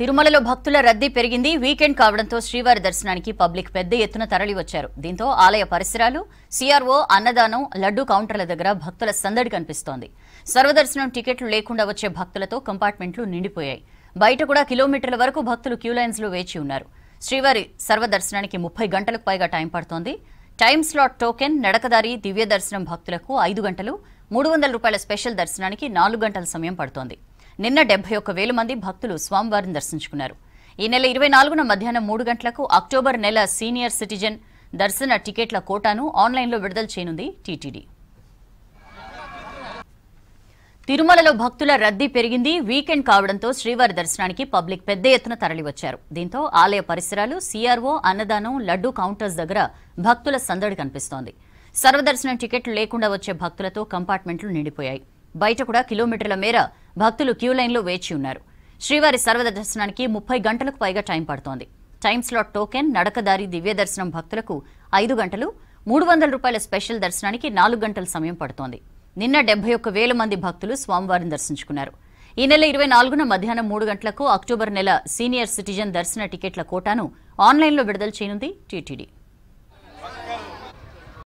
తిరుమలలో భక్తుల రద్దీ పెరిగింది వీకెండ్ కావడంతో శ్రీవారి దర్శనానికి పబ్లిక్ పెద్ద ఎత్తున తరలివచ్చారు దీంతో ఆలయ పరిసరాలు సీఆర్ఓ అన్నదానం లడ్డూ కౌంటర్ల దగ్గర భక్తుల సందడి కనిపిస్తోంది సర్వదర్శనం టికెట్లు లేకుండా వచ్చే భక్తులతో కంపార్ట్మెంట్లు నిండిపోయాయి బయట కూడా కిలోమీటర్ల వరకు భక్తులు క్యూలైన్స్ లో వేచి ఉన్నారు శ్రీవారి సర్వదర్శనానికి ముప్పై గంటలకు పైగా టైం పడుతోంది టైం స్లాట్ టోకెన్ నడకదారి దివ్య దర్శనం భక్తులకు ఐదు గంటలు మూడు రూపాయల స్పెషల్ దర్శనానికి నాలుగు గంటల సమయం పడుతోంది నిన్న డెబ్బై ఒక్క వేల మంది భక్తులు స్వామివారిని దర్శించుకున్నారు ఈ నెల ఇరవై నాలుగున మధ్యాహ్నం మూడు గంటలకు అక్టోబర్ నెల సీనియర్ సిటిజన్ దర్శన టికెట్ల కోటాను ఆన్లైన్లో విడుదల చేయనుంది టీటీడీ తిరుమలలో భక్తుల రద్దీ పెరిగింది వీకెండ్ కావడంతో శ్రీవారి దర్శనానికి పబ్లిక్ పెద్ద ఎత్తున తరలివచ్చారు దీంతో ఆలయ పరిసరాలు సీఆర్ఓ అన్నదానం లడ్డు కౌంటర్స్ దగ్గర భక్తుల సందడి కనిపిస్తోంది సర్వదర్శనం టికెట్లు లేకుండా వచ్చే భక్తులతో కంపార్ట్మెంట్లు నిండిపోయాయి బయట కూడా కిలోమీటర్ల మేర భక్తులు క్యూ లైన్లో వేచి ఉన్నారు శ్రీవారి సర్వద దర్శనానికి ముప్పై గంటలకు పైగా టైం పడుతోంది టైం స్లాట్ టోకెన్ నడకదారి దివ్య దర్శనం భక్తులకు ఐదు గంటలు మూడు వందల రూపాయల స్పెషల్ దర్శనానికి నాలుగు గంటల సమయం పడుతోంది నిన్న డెబ్బై ఒక్క వేల మంది భక్తులు స్వామివారిని దర్శించుకున్నారు ఈ నెల ఇరవై నాలుగున మధ్యాహ్నం మూడు గంటలకు అక్టోబర్ నెల సీనియర్ సిటిజన్ దర్శన టికెట్ల కోటాను ఆన్లైన్లో విడుదల చేయనుంది టీటీడీ